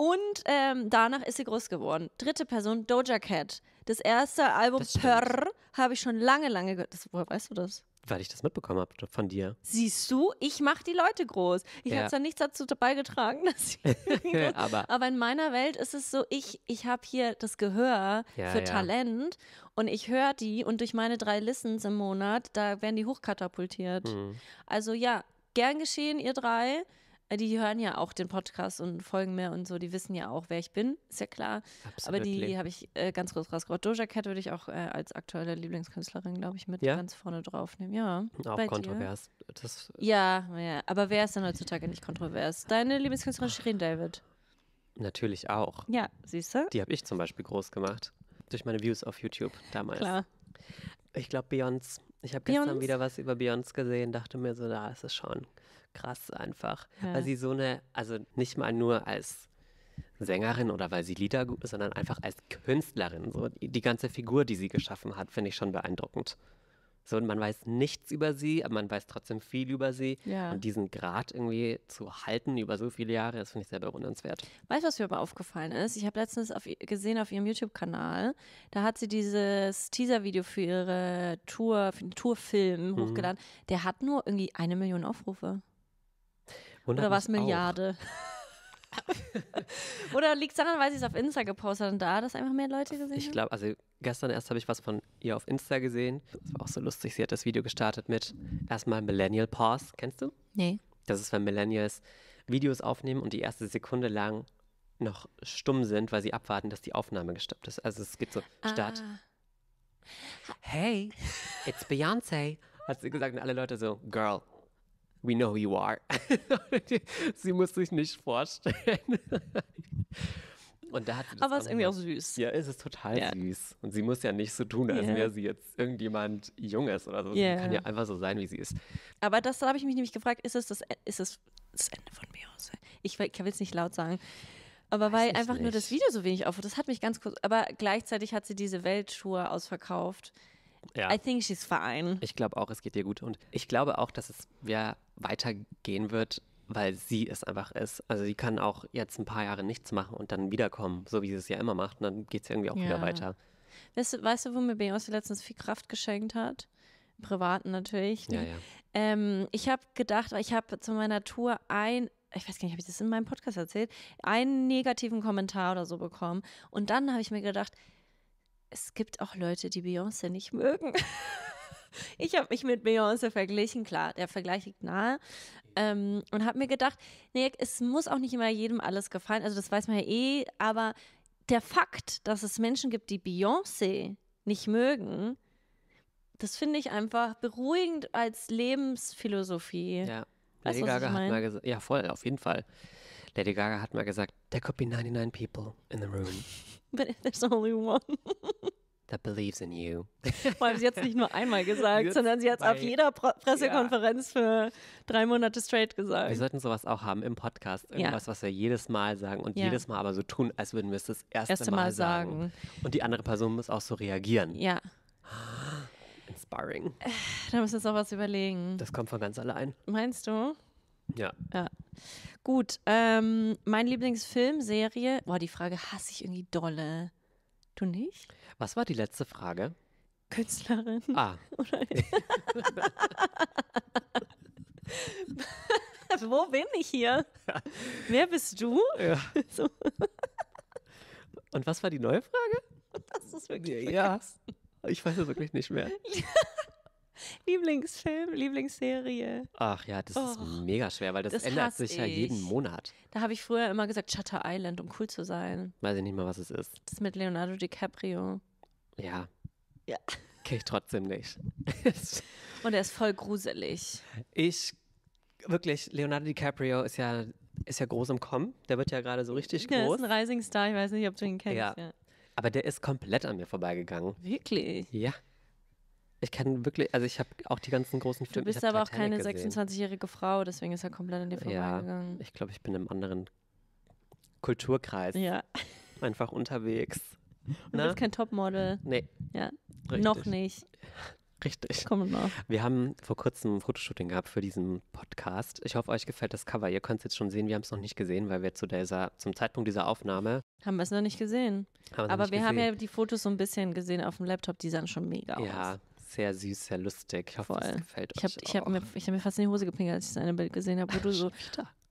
Und ähm, danach ist sie groß geworden. Dritte Person, Doja Cat. Das erste Album das Purr habe ich schon lange, lange gehört. Das, woher weißt du das? Weil ich das mitbekommen habe von dir. Siehst du, ich mache die Leute groß. Ich ja. habe zwar nichts dazu beigetragen, dass sie aber. aber in meiner Welt ist es so, ich, ich habe hier das Gehör ja, für ja. Talent und ich höre die und durch meine drei Listens im Monat, da werden die hochkatapultiert. Mhm. Also ja, gern geschehen, ihr drei. Äh, die hören ja auch den Podcast und folgen mir und so, die wissen ja auch, wer ich bin, ist ja klar. Absolutely. Aber die habe ich äh, ganz groß rausgebracht. Doja Cat würde ich auch äh, als aktuelle Lieblingskünstlerin, glaube ich, mit ja? ganz vorne draufnehmen. Ja, auch kontrovers. ja, ja, aber wer ist denn heutzutage nicht kontrovers? Deine Lieblingskünstlerin Shirin David. Natürlich auch. Ja, siehst du? Die habe ich zum Beispiel groß gemacht. Durch meine Views auf YouTube damals. Klar. Ich glaube, Beyoncé. Ich habe gestern wieder was über Beyoncé gesehen, dachte mir so, da ist es schon krass einfach, ja. weil sie so eine, also nicht mal nur als Sängerin oder weil sie Lieder gut ist, sondern einfach als Künstlerin. So die ganze Figur, die sie geschaffen hat, finde ich schon beeindruckend. So, und man weiß nichts über sie, aber man weiß trotzdem viel über sie. Ja. Und diesen Grad irgendwie zu halten über so viele Jahre, das finde ich sehr bewundernswert. Weißt du, was mir aber aufgefallen ist? Ich habe letztens auf, gesehen auf ihrem YouTube-Kanal, da hat sie dieses Teaser-Video für ihre Tour, für den Tourfilm mhm. hochgeladen. Der hat nur irgendwie eine Million Aufrufe. Oder was Milliarde. Oder liegt es daran, weil sie es auf Insta gepostet hat und da das einfach mehr Leute gesehen Ich glaube, also gestern erst habe ich was von ihr auf Insta gesehen. Das war auch so lustig. Sie hat das Video gestartet mit erstmal Millennial Pause. Kennst du? Nee. Das ist, wenn Millennials Videos aufnehmen und die erste Sekunde lang noch stumm sind, weil sie abwarten, dass die Aufnahme gestoppt ist. Also es geht so, ah. Start. Ah. Hey, it's Beyoncé, hat sie gesagt und alle Leute so, Girl, We know you are. sie muss sich nicht vorstellen. Und da hat Aber es ist irgendwie auch süß. Ja, es ist total ja. süß. Und sie muss ja nicht so tun, als yeah. wäre sie jetzt irgendjemand Junges oder so. Yeah. Sie kann ja einfach so sein, wie sie ist. Aber das habe ich mich nämlich gefragt, ist es das, ist es das Ende von Beyoncé? Ich will es nicht laut sagen. Aber Weiß weil einfach nicht. nur das Video so wenig aufhört, das hat mich ganz kurz. Aber gleichzeitig hat sie diese Weltschuhe ausverkauft. Ja. I think she's fine. Ich glaube auch, es geht ihr gut. Und ich glaube auch, dass es, ja, weitergehen wird, weil sie es einfach ist. Also sie kann auch jetzt ein paar Jahre nichts machen und dann wiederkommen, so wie sie es ja immer macht. Und dann geht es irgendwie auch ja. wieder weiter. Weißt du, weißt du, wo mir Beyoncé letztens viel Kraft geschenkt hat? Im Privaten natürlich. Ne? Ja, ja. Ähm, ich habe gedacht, ich habe zu meiner Tour ein ich weiß gar nicht, habe ich das in meinem Podcast erzählt, einen negativen Kommentar oder so bekommen. Und dann habe ich mir gedacht, es gibt auch Leute, die Beyoncé nicht mögen. ich habe mich mit Beyoncé verglichen, klar, der Vergleich liegt nahe. Ähm, und habe mir gedacht, nee, es muss auch nicht immer jedem alles gefallen, also das weiß man ja eh, aber der Fakt, dass es Menschen gibt, die Beyoncé nicht mögen, das finde ich einfach beruhigend als Lebensphilosophie. Ja, weißt, Gaga hat mal gesagt, ja voll, auf jeden Fall. Lady Gaga hat mal gesagt, there could be 99 people in the room. But if there's only one. that believes in you. Vor allem, sie hat es nicht nur einmal gesagt, Jetzt sondern sie hat es auf jeder Pro Pressekonferenz ja. für drei Monate straight gesagt. Wir sollten sowas auch haben im Podcast. Irgendwas, ja. was wir jedes Mal sagen und ja. jedes Mal aber so tun, als würden wir es das erste, erste Mal, Mal sagen. sagen. Und die andere Person muss auch so reagieren. Ja. Inspiring. Da müssen wir uns auch was überlegen. Das kommt von ganz allein. Meinst du? Ja. ja. Gut, ähm, mein Lieblingsfilmserie, boah, die Frage hasse ich irgendwie dolle. Du nicht? Was war die letzte Frage? Künstlerin. Ah. Wo bin ich hier? Wer bist du? Ja. So. Und was war die neue Frage? Das ist wirklich. Ja, ja. ich weiß es wirklich nicht mehr. Lieblingsfilm, Lieblingsserie. Ach ja, das oh, ist mega schwer, weil das, das ändert sich ja jeden Monat. Da habe ich früher immer gesagt Shutter Island, um cool zu sein. Weiß ich nicht mal, was es ist. Das ist mit Leonardo DiCaprio. Ja. Ja. Kenne ich trotzdem nicht. Und er ist voll gruselig. Ich, wirklich, Leonardo DiCaprio ist ja, ist ja groß im Kommen. Der wird ja gerade so richtig ja, groß. Der ist ein Rising Star, ich weiß nicht, ob du ihn kennst. Ja. ja. Aber der ist komplett an mir vorbeigegangen. Wirklich? Ja. Ich kenne wirklich, also ich habe auch die ganzen großen Filme. Du bist aber auch keine 26-jährige Frau, deswegen ist er komplett an dir vorbeigegangen. Ja, ich glaube, ich bin im anderen Kulturkreis. Ja. Einfach unterwegs. du bist ne? kein Topmodel. Nee. Ja. Richtig. Noch nicht. Richtig. Komm noch. Wir haben vor kurzem ein Fotoshooting gehabt für diesen Podcast. Ich hoffe, euch gefällt das Cover. Ihr könnt es jetzt schon sehen. Wir haben es noch nicht gesehen, weil wir zu dieser, zum Zeitpunkt dieser Aufnahme. Haben wir es noch nicht gesehen. Aber wir gesehen. haben ja die Fotos so ein bisschen gesehen auf dem Laptop. Die sahen schon mega ja, aus. Ja, sehr süß, sehr lustig. Ich hoffe, Voll. das gefällt euch. Ich habe hab mir, hab mir fast in die Hose gepinkelt, als ich das eine Bild gesehen habe, wo du so.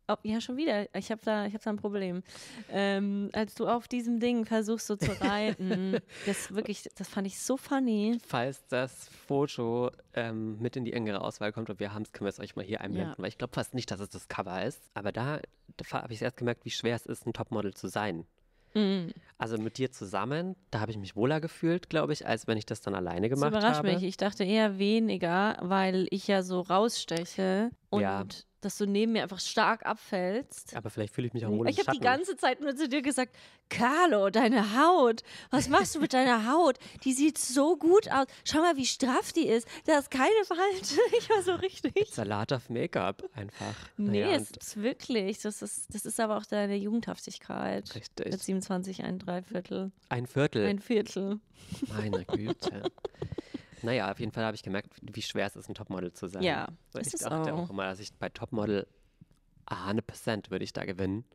Oh, ja, schon wieder. Ich habe da, hab da ein Problem. Ähm, als du auf diesem Ding versuchst so zu reiten, das wirklich, das fand ich so funny. Falls das Foto ähm, mit in die engere Auswahl kommt und wir haben es, können wir es euch mal hier einblenden, ja. weil ich glaube fast nicht, dass es das Cover ist. Aber da, da habe ich erst gemerkt, wie schwer es ist, ein Topmodel zu sein. Mhm. Also mit dir zusammen, da habe ich mich wohler gefühlt, glaube ich, als wenn ich das dann alleine gemacht das überrascht habe. Überrascht mich. Ich dachte eher weniger, weil ich ja so raussteche und ja dass du neben mir einfach stark abfällst. Aber vielleicht fühle ich mich auch hm, wohl Ich habe die ganze Zeit nur zu dir gesagt, Carlo, deine Haut, was machst du mit deiner Haut? Die sieht so gut aus. Schau mal, wie straff die ist. Da ist keine falte. Ich war so richtig. Salat auf Make-up einfach. Nee, naja, es ist wirklich. Das ist, das ist aber auch deine Jugendhaftigkeit. Richtig. Mit 27 ein Dreiviertel. Ein Viertel. Ein Viertel. Meine Güte. Naja, auf jeden Fall habe ich gemerkt, wie schwer es ist, ein Topmodel zu sein. Ja, so, ich dachte auch. auch immer, dass ich bei Topmodel 100% würde ich da gewinnen.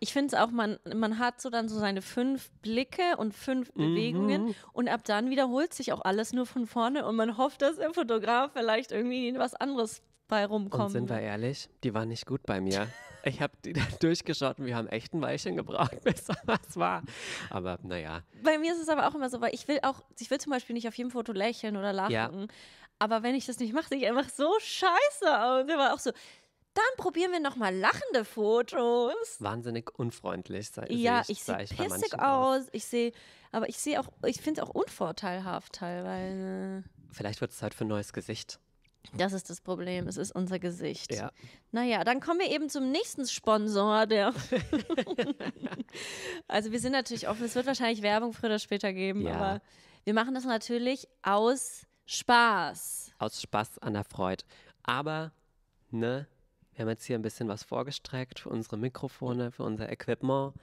Ich finde es auch, man, man hat so dann so seine fünf Blicke und fünf mhm. Bewegungen und ab dann wiederholt sich auch alles nur von vorne und man hofft, dass der Fotograf vielleicht irgendwie was anderes bei rumkommen. Und sind wir ne? ehrlich, die waren nicht gut bei mir. Ich habe die dann durchgeschaut und wir haben echt ein Weilchen gebraucht, bis da was war. Aber naja. Bei mir ist es aber auch immer so, weil ich will auch, ich will zum Beispiel nicht auf jedem Foto lächeln oder lachen. Ja. Aber wenn ich das nicht mache, sehe ich einfach so scheiße. aus. der war auch so, dann probieren wir nochmal lachende Fotos. Wahnsinnig unfreundlich sein. Ja, ich, ich sehe pissig aus. Ich sehe, aber ich sehe auch, ich finde es auch unvorteilhaft teilweise. Vielleicht wird es Zeit für ein neues Gesicht. Das ist das Problem, es ist unser Gesicht. Ja. Naja, dann kommen wir eben zum nächsten Sponsor, der. also wir sind natürlich offen, es wird wahrscheinlich Werbung früher oder später geben, ja. aber wir machen das natürlich aus Spaß. Aus Spaß an der Freude. Aber, ne, wir haben jetzt hier ein bisschen was vorgestreckt für unsere Mikrofone, für unser Equipment.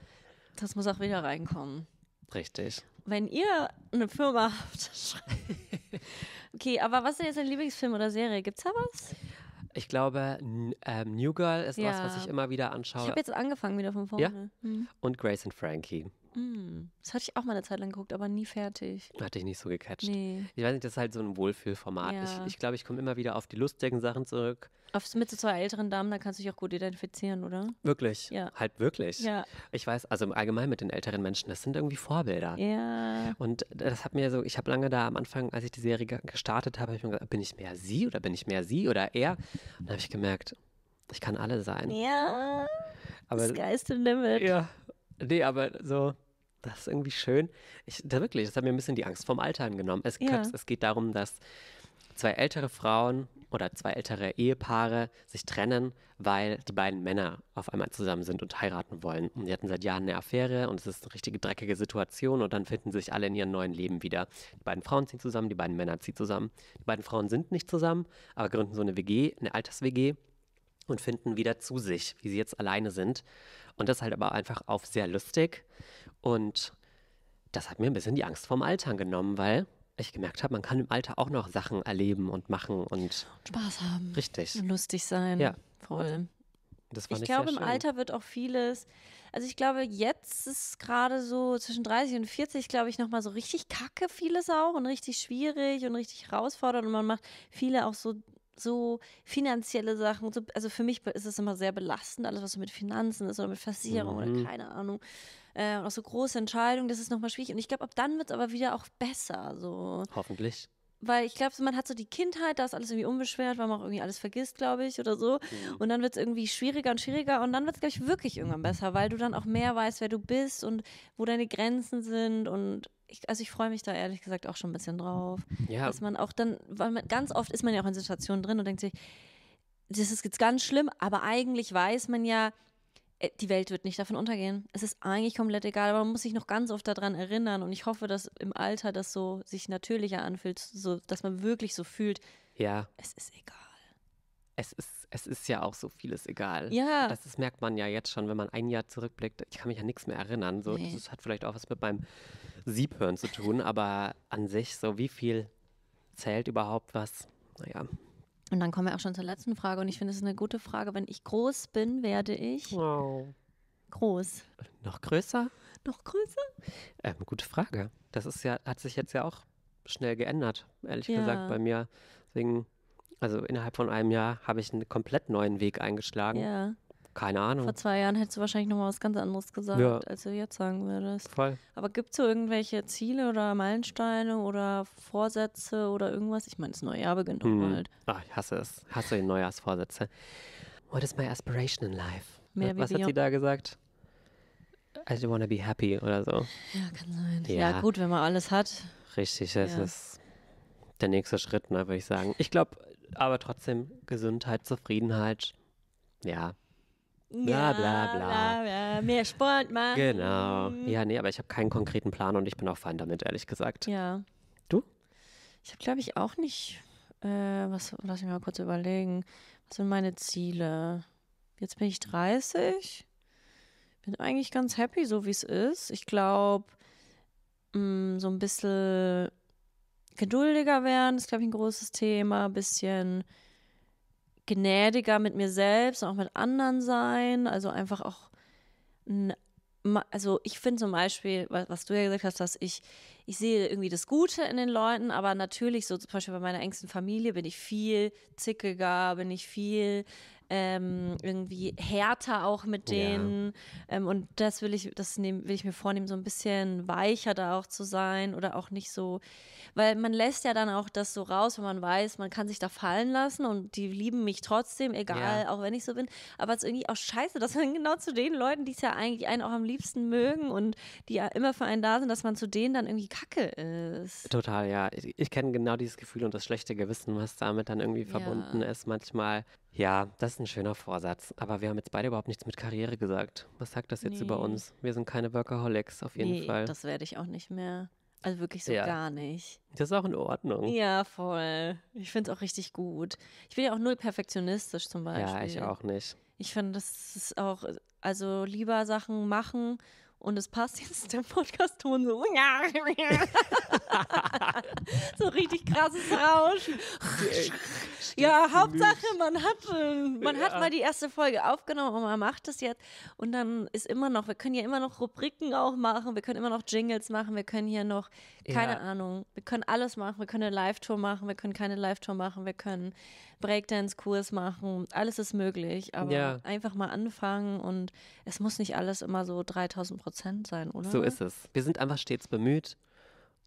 Das muss auch wieder reinkommen. Richtig. Wenn ihr eine Firma habt, schreibt. Okay, aber was ist jetzt dein Lieblingsfilm oder Serie? Gibt's da was? Ich glaube, ähm, New Girl ist ja. was, was ich immer wieder anschaue. Ich habe jetzt angefangen wieder von vorne. Ja? Mhm. Und Grace and Frankie. Hm, das hatte ich auch mal eine Zeit lang geguckt, aber nie fertig. Hatte ich nicht so gecatcht. Nee. Ich weiß nicht, das ist halt so ein Wohlfühlformat. Ja. Ich glaube, ich, glaub, ich komme immer wieder auf die lustigen Sachen zurück. Aufs mit so zwei älteren Damen, da kannst du dich auch gut identifizieren, oder? Wirklich. Ja. Halt wirklich. Ja. Ich weiß, also im Allgemeinen mit den älteren Menschen, das sind irgendwie Vorbilder. Ja. Und das hat mir so, ich habe lange da am Anfang, als ich die Serie gestartet habe, habe bin ich mehr sie oder bin ich mehr sie oder er? Und dann habe ich gemerkt, ich kann alle sein. Ja. Aber, Sky's the limit. Ja, Nee, aber so, das ist irgendwie schön. Ich, da wirklich, das hat mir ein bisschen die Angst vorm Alter genommen. Es, ja. es geht darum, dass zwei ältere Frauen oder zwei ältere Ehepaare sich trennen, weil die beiden Männer auf einmal zusammen sind und heiraten wollen. Und die hatten seit Jahren eine Affäre und es ist eine richtige dreckige Situation und dann finden sich alle in ihrem neuen Leben wieder. Die beiden Frauen ziehen zusammen, die beiden Männer ziehen zusammen. Die beiden Frauen sind nicht zusammen, aber gründen so eine WG, eine Alters-WG und finden wieder zu sich, wie sie jetzt alleine sind. Und das halt aber einfach auf sehr lustig. Und das hat mir ein bisschen die Angst vorm Altern genommen, weil ich gemerkt habe, man kann im Alter auch noch Sachen erleben und machen und Spaß haben. Richtig. Und lustig sein. Ja. Voll. Das fand ich, ich glaube, im Alter wird auch vieles. Also ich glaube, jetzt ist gerade so zwischen 30 und 40, glaube ich, nochmal so richtig kacke vieles auch und richtig schwierig und richtig herausfordernd. Und man macht viele auch so so finanzielle Sachen, so, also für mich ist es immer sehr belastend, alles was so mit Finanzen ist oder mit Versicherung mhm. oder keine Ahnung. Äh, auch so große Entscheidungen, das ist nochmal schwierig. Und ich glaube, ab dann wird es aber wieder auch besser. So. Hoffentlich weil ich glaube, man hat so die Kindheit, da ist alles irgendwie unbeschwert, weil man auch irgendwie alles vergisst, glaube ich, oder so. Mhm. Und dann wird es irgendwie schwieriger und schwieriger und dann wird es, glaube ich, wirklich irgendwann besser, weil du dann auch mehr weißt, wer du bist und wo deine Grenzen sind und ich, also ich freue mich da ehrlich gesagt auch schon ein bisschen drauf. Ja. Dass man auch dann, weil man, ganz oft ist man ja auch in Situationen drin und denkt sich, das ist jetzt ganz schlimm, aber eigentlich weiß man ja, äh, die Welt wird nicht davon untergehen. Es ist eigentlich komplett egal, aber man muss sich noch ganz oft daran erinnern und ich hoffe, dass im Alter das so sich natürlicher anfühlt, so, dass man wirklich so fühlt. Ja. Es ist egal. Es ist, es ist ja auch so vieles egal. Ja. Das, das merkt man ja jetzt schon, wenn man ein Jahr zurückblickt. Ich kann mich an nichts mehr erinnern. So, nee. Das hat vielleicht auch was mit meinem Siebhören zu tun, aber an sich so, wie viel zählt überhaupt was? Naja, und dann kommen wir auch schon zur letzten Frage. Und ich finde, es ist eine gute Frage. Wenn ich groß bin, werde ich wow. groß. Noch größer? Noch größer? Ähm, gute Frage. Das ist ja, hat sich jetzt ja auch schnell geändert, ehrlich ja. gesagt, bei mir. Deswegen, also innerhalb von einem Jahr habe ich einen komplett neuen Weg eingeschlagen. Ja. Keine Ahnung. Vor zwei Jahren hättest du wahrscheinlich nochmal was ganz anderes gesagt, ja. als du jetzt sagen würdest. Voll. Aber gibt es so irgendwelche Ziele oder Meilensteine oder Vorsätze oder irgendwas? Ich meine, das neue Jahr beginnt hm. nochmal. Ach, ich hasse es. Hasse die Neujahrsvorsätze. What is my aspiration in life? Mehr was hat sie da gesagt? I just wanna be happy oder so. Ja, kann sein. Ja, ja gut, wenn man alles hat. Richtig, das ja. ist der nächste Schritt, ne, würde ich sagen. Ich glaube, aber trotzdem Gesundheit, Zufriedenheit, ja, Bla, bla, bla, bla. Mehr Sport machen. Genau. Ja, nee, aber ich habe keinen konkreten Plan und ich bin auch fein damit, ehrlich gesagt. Ja. Du? Ich habe, glaube ich, auch nicht. Äh, was, lass mich mal kurz überlegen. Was sind meine Ziele? Jetzt bin ich 30. Bin eigentlich ganz happy, so wie es ist. Ich glaube, mm, so ein bisschen geduldiger werden ist, glaube ich, ein großes Thema. Ein bisschen gnädiger mit mir selbst und auch mit anderen sein. Also einfach auch, also ich finde zum Beispiel, was, du ja gesagt hast, dass ich, ich sehe irgendwie das Gute in den Leuten, aber natürlich so zum Beispiel bei meiner engsten Familie bin ich viel zickiger, bin ich viel ähm, irgendwie härter auch mit denen. Ja. Ähm, und das will ich, das nehm, will ich mir vornehmen, so ein bisschen weicher da auch zu sein oder auch nicht so, weil man lässt ja dann auch das so raus, wenn man weiß, man kann sich da fallen lassen und die lieben mich trotzdem, egal, ja. auch wenn ich so bin. Aber es ist irgendwie auch scheiße, dass man genau zu den Leuten, die es ja eigentlich einen auch am liebsten mögen und die ja immer für einen da sind, dass man zu denen dann irgendwie kacke ist. Total, ja. Ich, ich kenne genau dieses Gefühl und das schlechte Gewissen, was damit dann irgendwie ja. verbunden ist manchmal. Ja, das ist ein schöner Vorsatz. Aber wir haben jetzt beide überhaupt nichts mit Karriere gesagt. Was sagt das jetzt nee. über uns? Wir sind keine Workaholics auf jeden nee, Fall. Das werde ich auch nicht mehr. Also wirklich so ja. gar nicht. Das ist auch in Ordnung. Ja, voll. Ich finde es auch richtig gut. Ich bin ja auch null perfektionistisch zum Beispiel. Ja, ich auch nicht. Ich finde, das ist auch, also lieber Sachen machen und es passt jetzt der Podcast-Ton so. so richtig krasses Rauschen. ja, Hauptsache, man hat, äh, man hat mal die erste Folge aufgenommen und man macht das jetzt. Und dann ist immer noch, wir können ja immer noch Rubriken auch machen, wir können immer noch Jingles machen, wir können hier noch, keine ja. Ahnung, wir können alles machen, wir können eine Live-Tour machen, wir können keine Live-Tour machen, wir können Breakdance-Kurs machen, alles ist möglich, aber ja. einfach mal anfangen und es muss nicht alles immer so 3000 Prozent sein, oder? So ist es. Wir sind einfach stets bemüht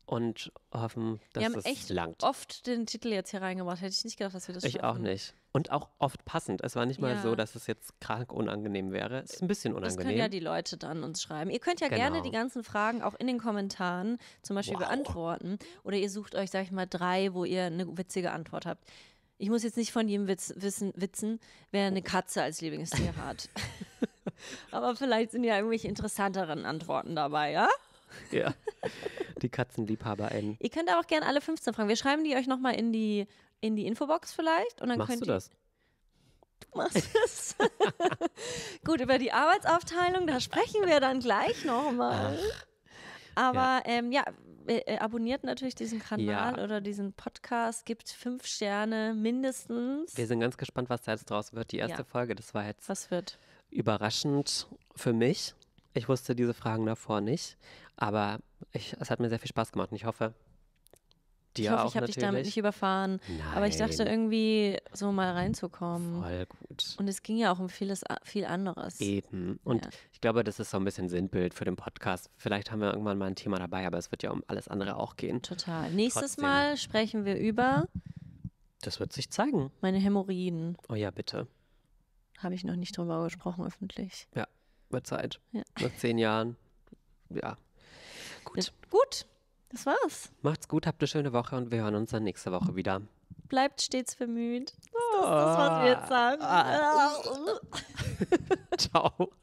und hoffen, dass es langt. Wir haben echt langt. oft den Titel jetzt hier reingemacht. Hätte ich nicht gedacht, dass wir das ich schaffen. Ich auch nicht. Und auch oft passend. Es war nicht mal ja. so, dass es jetzt krank unangenehm wäre. Es ist ein bisschen unangenehm. Das können ja die Leute dann uns schreiben. Ihr könnt ja genau. gerne die ganzen Fragen auch in den Kommentaren zum Beispiel wow. beantworten. Oder ihr sucht euch, sag ich mal, drei, wo ihr eine witzige Antwort habt. Ich muss jetzt nicht von jedem Witz, wissen, witzen, wer eine Katze als Lieblingstier hat. Aber vielleicht sind ja irgendwelche interessanteren Antworten dabei, ja? Ja. Die Katzenliebhaber KatzenliebhaberInnen. Ihr könnt aber auch gerne alle 15 fragen. Wir schreiben die euch nochmal in die, in die Infobox vielleicht. Und dann Machst könnt du das? Du machst das. Gut, über die Arbeitsaufteilung, da sprechen wir dann gleich nochmal. Aber ja. Ähm, ja, äh, äh, abonniert natürlich diesen Kanal ja. oder diesen Podcast, gibt fünf Sterne mindestens. Wir sind ganz gespannt, was da jetzt draus wird. Die erste ja. Folge, das war jetzt was wird? überraschend für mich. Ich wusste diese Fragen davor nicht, aber ich, es hat mir sehr viel Spaß gemacht und ich hoffe, Dir ich hoffe, ich habe dich damit nicht überfahren. Nein. Aber ich dachte irgendwie, so mal reinzukommen. Voll gut. Und es ging ja auch um vieles, viel anderes. Eben. Und ja. ich glaube, das ist so ein bisschen Sinnbild für den Podcast. Vielleicht haben wir irgendwann mal ein Thema dabei, aber es wird ja um alles andere auch gehen. Total. Nächstes Trotzdem. Mal sprechen wir über. Das wird sich zeigen. Meine Hämorrhoiden. Oh ja, bitte. Habe ich noch nicht drüber gesprochen öffentlich. Ja, wird Zeit. Ja. Nach zehn Jahren. Ja. Gut. Gut. Das war's. Macht's gut, habt eine schöne Woche und wir hören uns dann nächste Woche wieder. Bleibt stets bemüht. Das ist das, was wir ah. jetzt sagen. Ah. Ciao.